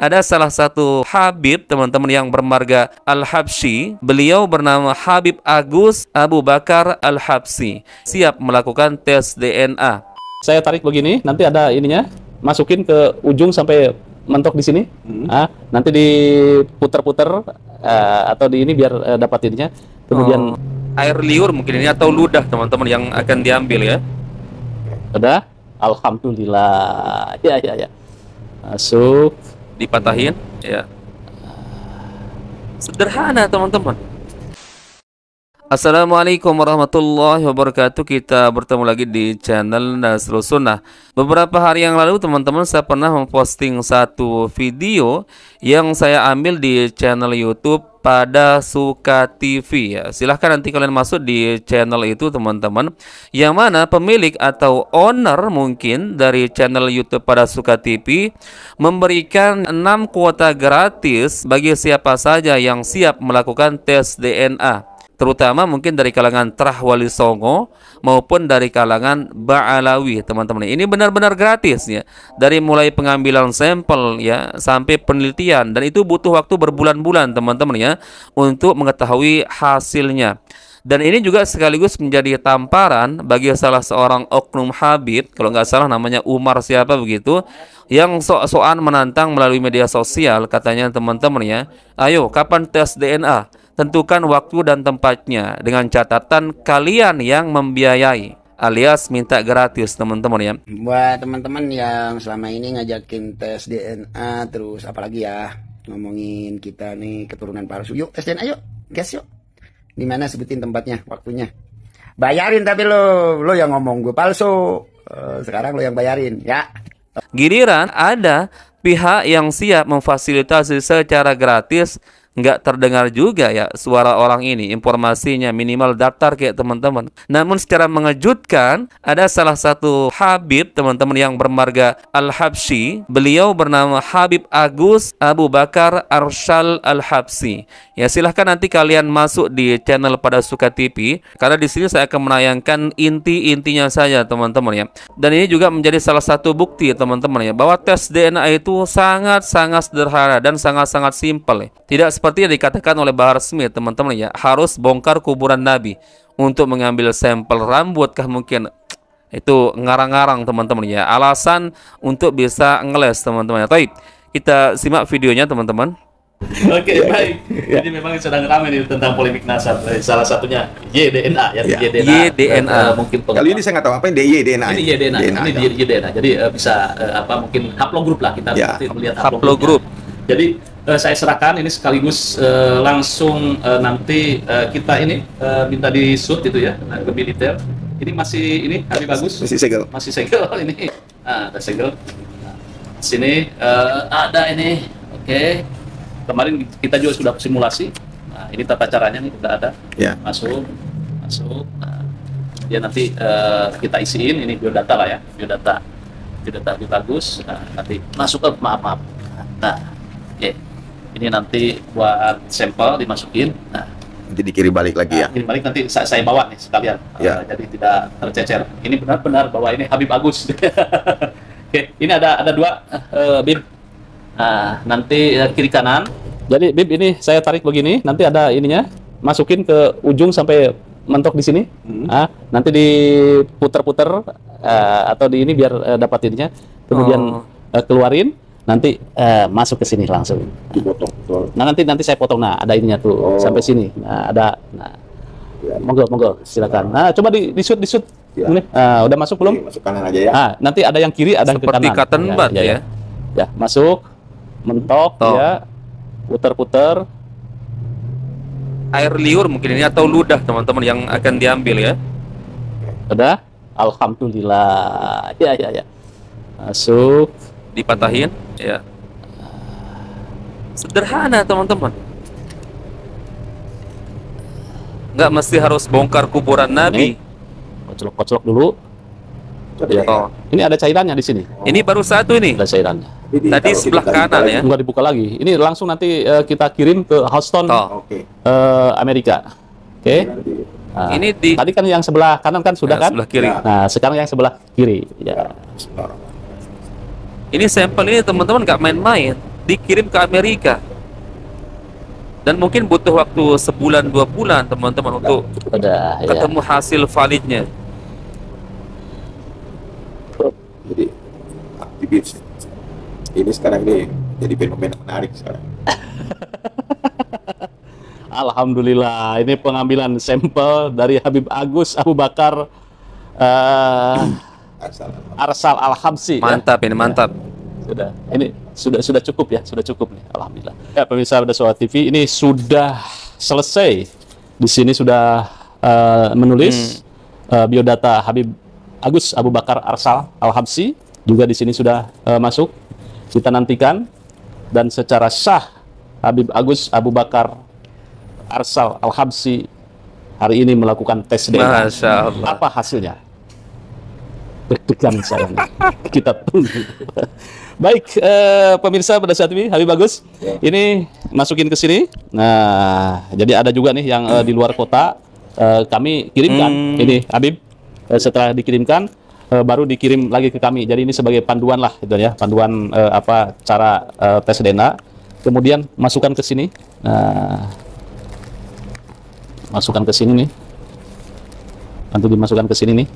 Ada salah satu Habib, teman-teman yang bermarga Al-Habsyi, beliau bernama Habib Agus Abu Bakar Al-Habsyi, siap melakukan tes DNA. Saya tarik begini, nanti ada ininya, masukin ke ujung sampai mentok di sini. Hmm. Ah, nanti diputer-puter uh, atau di ini biar uh, dapat ininya. Kemudian oh, air liur mungkin ini atau ludah teman-teman yang akan diambil ya. Ada, Alhamdulillah. Ya ya ya. Masuk dipatahin ya sederhana teman-teman Assalamualaikum warahmatullahi wabarakatuh Kita bertemu lagi di channel Nasrul Sunnah Beberapa hari yang lalu teman-teman saya pernah memposting satu video Yang saya ambil di channel Youtube pada Suka TV ya. Silahkan nanti kalian masuk di channel itu teman-teman Yang mana pemilik atau owner mungkin dari channel Youtube pada Suka TV Memberikan 6 kuota gratis bagi siapa saja yang siap melakukan tes DNA terutama mungkin dari kalangan Trahwali Songo maupun dari kalangan Ba'alawi teman-teman ini benar-benar gratis ya dari mulai pengambilan sampel ya sampai penelitian dan itu butuh waktu berbulan-bulan teman-teman ya untuk mengetahui hasilnya dan ini juga sekaligus menjadi tamparan bagi salah seorang oknum Habib kalau nggak salah namanya Umar siapa begitu yang sok-sokan menantang melalui media sosial katanya teman-teman ya ayo kapan tes DNA Tentukan waktu dan tempatnya dengan catatan kalian yang membiayai alias minta gratis teman-teman ya. Buat teman-teman yang selama ini ngajakin tes DNA terus apalagi ya ngomongin kita nih keturunan palsu. Yuk tes DNA yuk, guys yuk. dimana mana sebutin tempatnya, waktunya. Bayarin tapi lo, lo yang ngomong gue palsu. Eh, sekarang lo yang bayarin ya. Giliran ada pihak yang siap memfasilitasi secara gratis nggak terdengar juga ya suara orang ini informasinya minimal daftar kayak teman-teman namun secara mengejutkan ada salah satu Habib teman-teman yang bermarga al habsi beliau bernama Habib Agus Abu Bakar Arshal Al-Habsi ya silahkan nanti kalian masuk di channel pada Suka TV karena di sini saya akan menayangkan inti-intinya saja teman-teman ya dan ini juga menjadi salah satu bukti teman-teman ya bahwa tes DNA itu sangat-sangat sederhana dan sangat-sangat simpel ya. tidak seperti yang dikatakan oleh Bahar Smith teman-teman ya harus bongkar kuburan Nabi untuk mengambil sampel rambut kah mungkin itu ngarang-ngarang teman-teman ya alasan untuk bisa ngeles teman-teman ya Taib kita simak videonya teman-teman Oke okay, baik. Jadi memang sedang ramai nih tentang polemik nasab. Eh, salah satunya YDNA ya, ya. YDNA. YDNA. Uh, eh, mungkin pengetahuan. Kali ini saya nggak tahu apa ini YDNA. Ini YDNA. DNA, ini DNA. Jadi uh, bisa uh, apa mungkin haplogroup lah kita ya. melihat haplogroup. Haplogroup. Jadi uh, saya serahkan ini sekaligus uh, langsung uh, nanti uh, kita ini uh, minta di shoot gitu ya nah, lebih detail ini masih ini kami bagus masih segel masih segel ini nah, ada segel nah, sini uh, ada ini oke okay. kemarin kita juga sudah simulasi nah ini tata caranya nih sudah ada yeah. masuk masuk nah, ya nanti uh, kita isiin ini biodata lah ya biodata biodata lebih bagus nah, nanti masuk ke maaf maaf nah ini nanti buat sampel dimasukin nah nanti dikirim balik lagi ya dikirim nah, balik nanti saya, bawa nih sekalian ya. uh, jadi tidak tercecer ini benar-benar bahwa ini Habib Agus oke okay. ini ada ada dua uh, eh, bib nah nanti eh, kiri kanan jadi bib ini saya tarik begini nanti ada ininya masukin ke ujung sampai mentok di sini hmm. ah nanti diputer-puter uh, atau di ini biar uh, dapat ininya kemudian oh. uh, keluarin nanti uh, masuk ke sini langsung. Dipotong. Nah nanti nanti saya potong. Nah ada ininya tuh oh. sampai sini. Nah, ada. Nah, ya. monggo monggo silakan. Nah coba di di shoot di shoot. Ya. Nah, udah masuk belum? Masuk kanan aja ya. Nah, nanti ada yang kiri, ada yang Seperti ke kanan. Seperti ya ya, ya, ya. Ya, masuk, mentok, Tok. ya, putar-putar. Air liur mungkin ini atau ludah teman-teman yang akan diambil ya. Udah, alhamdulillah. Ya ya ya. Masuk dipatahin ya sederhana teman-teman nggak mesti harus bongkar kuburan Nabi kocelok-kocelok dulu ya. oh. ini ada cairannya di sini ini baru satu ini ada cairannya tadi sebelah kanan ya nggak dibuka lagi ini langsung nanti uh, kita kirim ke Houston oh. uh, Amerika oke okay. Nah, ini di tadi kan yang sebelah kanan kan sudah ya, kan sebelah kiri nah sekarang yang sebelah kiri ya, ya ini sampel ini teman-teman gak main-main dikirim ke Amerika dan mungkin butuh waktu sebulan dua bulan teman-teman untuk Udah, iya. ketemu ya. hasil validnya jadi aktivis ini sekarang ini jadi fenomena menarik sekarang Alhamdulillah ini pengambilan sampel dari Habib Agus Abu Bakar uh, Arsal Al Hamsi. Ya. Mantap ya. ini mantap. sudah ini sudah sudah cukup ya sudah cukup nih alhamdulillah. Ya pemirsa pada Soal TV ini sudah selesai di sini sudah uh, menulis hmm. uh, biodata Habib Agus Abu Bakar Arsal Al Hamsi juga di sini sudah uh, masuk kita nantikan dan secara sah Habib Agus Abu Bakar Arsal Al Hamsi hari ini melakukan tes DNA. Apa hasilnya? deg-degan Kita tunggu. Baik, eh, pemirsa pada saat ini Habib Bagus, ya. ini masukin ke sini. Nah, jadi ada juga nih yang eh, di luar kota eh, kami kirimkan. Hmm. Ini Habib eh, setelah dikirimkan eh, baru dikirim lagi ke kami. Jadi ini sebagai panduan lah itu ya, panduan eh, apa cara eh, tes DNA. Kemudian masukkan ke sini. Nah, masukkan ke sini nih. Nanti dimasukkan ke sini nih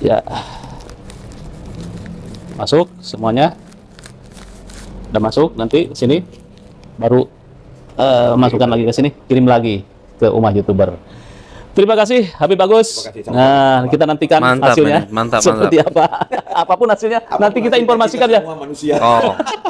ya masuk semuanya udah masuk nanti sini baru uh, masukkan lagi ke sini kirim lagi ke rumah youtuber terima kasih Habib Bagus nah kita nantikan mantap, hasilnya mantap, mantap seperti apa apapun hasilnya apapun nanti kita informasikan kita ya manusia. oh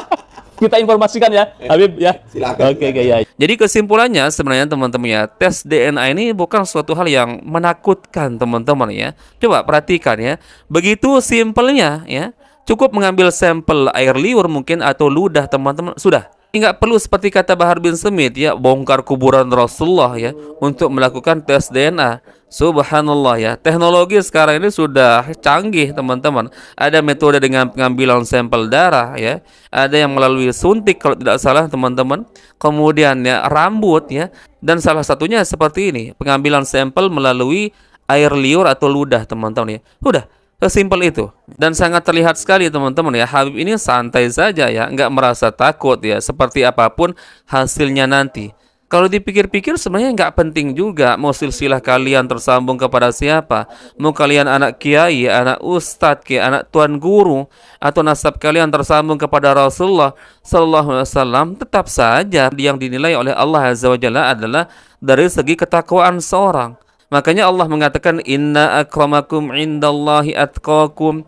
kita informasikan ya, eh, Habib ya. Silakan. Oke, okay, ya. Jadi kesimpulannya sebenarnya teman-teman ya, tes DNA ini bukan suatu hal yang menakutkan teman-teman ya. Coba perhatikan ya. Begitu simpelnya ya. Cukup mengambil sampel air liur mungkin atau ludah teman-teman sudah nggak perlu seperti kata Bahar bin Semit ya bongkar kuburan Rasulullah ya untuk melakukan tes DNA Subhanallah ya, teknologi sekarang ini sudah canggih teman-teman. Ada metode dengan pengambilan sampel darah ya, ada yang melalui suntik kalau tidak salah teman-teman. Kemudian ya rambut ya, dan salah satunya seperti ini, pengambilan sampel melalui air liur atau ludah teman-teman ya. Udah, sesimpel itu dan sangat terlihat sekali teman-teman ya Habib ini santai saja ya nggak merasa takut ya seperti apapun hasilnya nanti kalau dipikir-pikir sebenarnya nggak penting juga mau silsilah kalian tersambung kepada siapa. Mau kalian anak kiai, anak ustadz, kiai, anak tuan guru, atau nasab kalian tersambung kepada Rasulullah Sallallahu Alaihi Wasallam, tetap saja yang dinilai oleh Allah Azza wa Jalla adalah dari segi ketakwaan seorang. Makanya Allah mengatakan inna akramakum indallahi atqakum.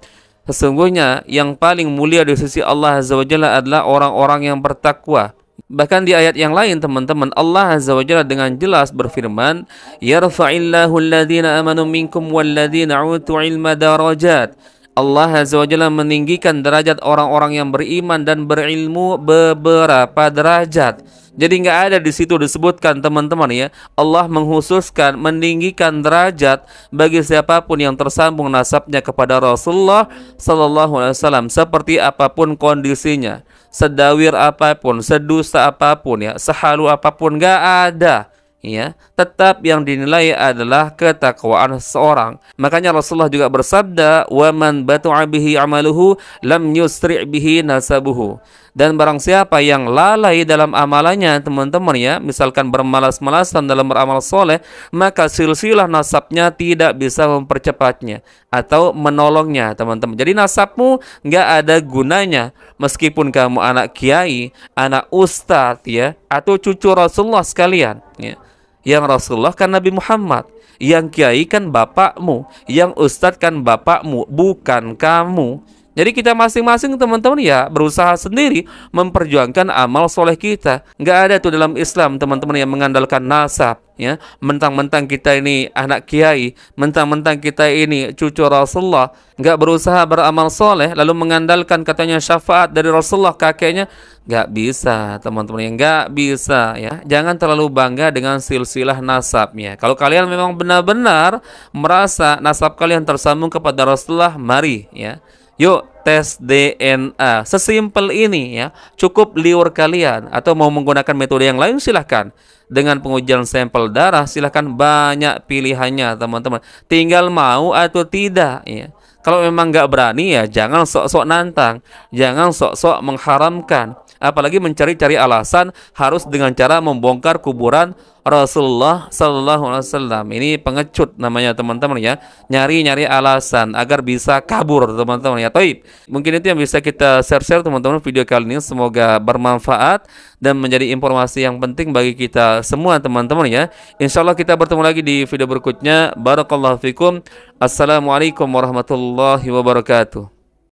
Sesungguhnya yang paling mulia di sisi Allah Azza wa Jalla adalah orang-orang yang bertakwa. Bahkan di ayat yang lain teman-teman Allah Azza wa Jalla dengan jelas berfirman Yarfa'illahu alladhina amanu minkum walladhina utu ilma darajat Allah Azza wa Jalla meninggikan derajat orang-orang yang beriman dan berilmu beberapa derajat. Jadi nggak ada di situ disebutkan teman-teman ya. Allah menghususkan meninggikan derajat bagi siapapun yang tersambung nasabnya kepada Rasulullah Sallallahu Alaihi Wasallam seperti apapun kondisinya, sedawir apapun, sedusta apapun ya, sehalu apapun nggak ada ya tetap yang dinilai adalah ketakwaan seorang makanya Rasulullah juga bersabda waman batu bihi amaluhu lam yusri' bihi nasabuhu dan barang siapa yang lalai dalam amalannya teman-teman ya misalkan bermalas-malasan dalam beramal soleh maka silsilah nasabnya tidak bisa mempercepatnya atau menolongnya teman-teman jadi nasabmu nggak ada gunanya meskipun kamu anak kiai anak ustadz ya atau cucu Rasulullah sekalian ya yang Rasulullah kan Nabi Muhammad, yang kiai kan bapakmu, yang ustadz kan bapakmu, bukan kamu. Jadi kita masing-masing teman-teman ya berusaha sendiri memperjuangkan amal soleh kita. Gak ada tuh dalam Islam teman-teman yang mengandalkan nasab ya. Mentang-mentang kita ini anak kiai, mentang-mentang kita ini cucu Rasulullah, gak berusaha beramal soleh lalu mengandalkan katanya syafaat dari Rasulullah kakeknya, gak bisa teman-teman yang gak bisa ya. Jangan terlalu bangga dengan silsilah nasabnya. Kalau kalian memang benar-benar merasa nasab kalian tersambung kepada Rasulullah, mari ya Yuk tes DNA. Sesimpel ini ya. Cukup liur kalian atau mau menggunakan metode yang lain silahkan. Dengan pengujian sampel darah silahkan banyak pilihannya teman-teman. Tinggal mau atau tidak ya. Kalau memang nggak berani ya jangan sok-sok nantang, jangan sok-sok mengharamkan. Apalagi mencari-cari alasan harus dengan cara membongkar kuburan Rasulullah Sallallahu Alaihi Wasallam. Ini pengecut namanya teman-teman ya. Nyari-nyari alasan agar bisa kabur teman-teman ya. Toib. Mungkin itu yang bisa kita share-share teman-teman video kali ini. Semoga bermanfaat dan menjadi informasi yang penting bagi kita semua teman-teman ya. Insya Allah kita bertemu lagi di video berikutnya. Barakallahu fikum. Assalamualaikum warahmatullahi wabarakatuh.